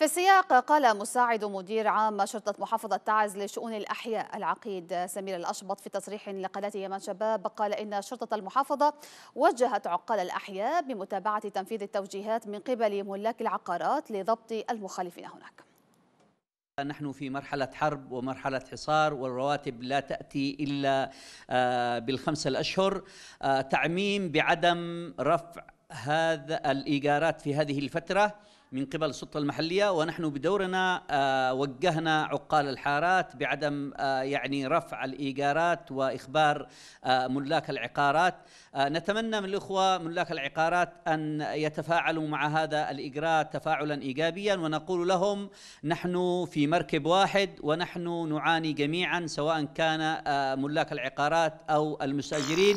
في السياق قال مساعد مدير عام شرطة محافظة تعز لشؤون الأحياء العقيد سمير الأشبط في تصريح لقناة يمن شباب قال إن شرطة المحافظة وجهت عقال الأحياء بمتابعة تنفيذ التوجيهات من قبل ملاك العقارات لضبط المخالفين هناك نحن في مرحلة حرب ومرحلة حصار والرواتب لا تأتي إلا آه، بالخمسة الأشهر آه، تعميم بعدم رفع هذا الإيجارات في هذه الفترة من قبل السلطة المحلية ونحن بدورنا آه، وجهنا عقال الحارات بعدم آه، يعني رفع الإيجارات وإخبار آه، ملاك العقارات نتمنى من الإخوة ملاك العقارات أن يتفاعلوا مع هذا الإجراء تفاعلا إيجابيا ونقول لهم نحن في مركب واحد ونحن نعاني جميعا سواء كان ملاك العقارات أو المستأجرين